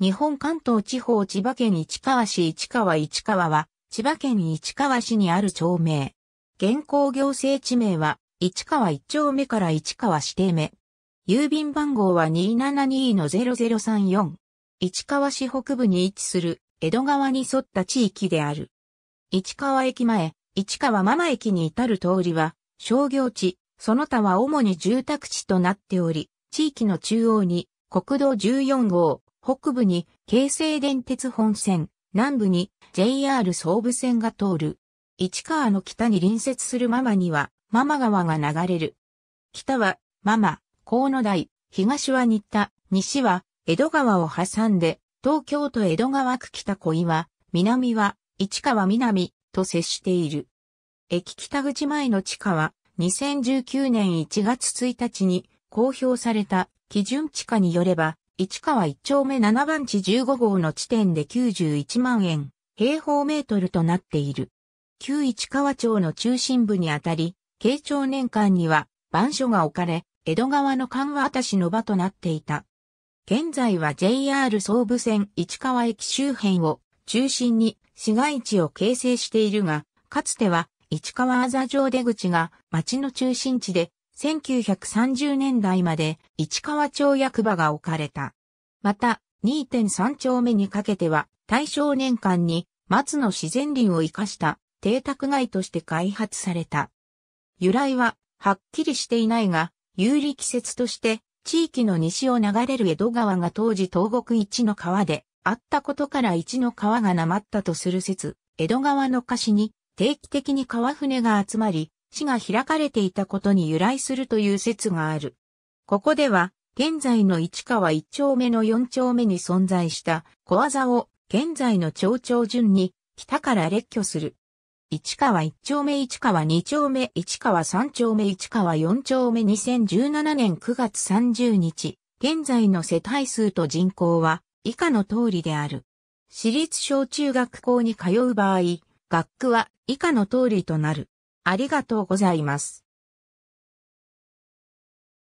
日本関東地方千葉県市川市市川市川は、千葉県市川市にある町名。現行行政地名は、市川一丁目から市川指定目。郵便番号は272-0034。市川市北部に位置する江戸川に沿った地域である。市川駅前、市川ママ駅に至る通りは商業地、その他は主に住宅地となっており、地域の中央に国道14号、北部に京成電鉄本線、南部に JR 総武線が通る。市川の北に隣接するママには、ママ川が流れる。北は、ママ、河野台、東は新田、西は、江戸川を挟んで、東京都江戸川区北小岩、南は、市川南、と接している。駅北口前の地下は、2019年1月1日に公表された基準地下によれば、市川一丁目7番地15号の地点で91万円、平方メートルとなっている。旧市川町の中心部にあたり、慶長年間には、番所が置かれ、江戸川の緩和渡しの場となっていた。現在は JR 総武線市川駅周辺を中心に市街地を形成しているが、かつては市川あざ城出口が町の中心地で1930年代まで市川町役場が置かれた。また、2.3丁目にかけては、大正年間に松の自然林を生かした邸宅街として開発された。由来は、はっきりしていないが、有利季節として、地域の西を流れる江戸川が当時東国一の川で、あったことから一の川がなまったとする説、江戸川の貸しに定期的に川船が集まり、市が開かれていたことに由来するという説がある。ここでは、現在の市川一丁目の四丁目に存在した小技を現在の町長順に北から列挙する。市川一丁目市川二丁目市川三丁目市川四丁目2017年9月30日、現在の世帯数と人口は以下の通りである。私立小中学校に通う場合、学区は以下の通りとなる。ありがとうございます。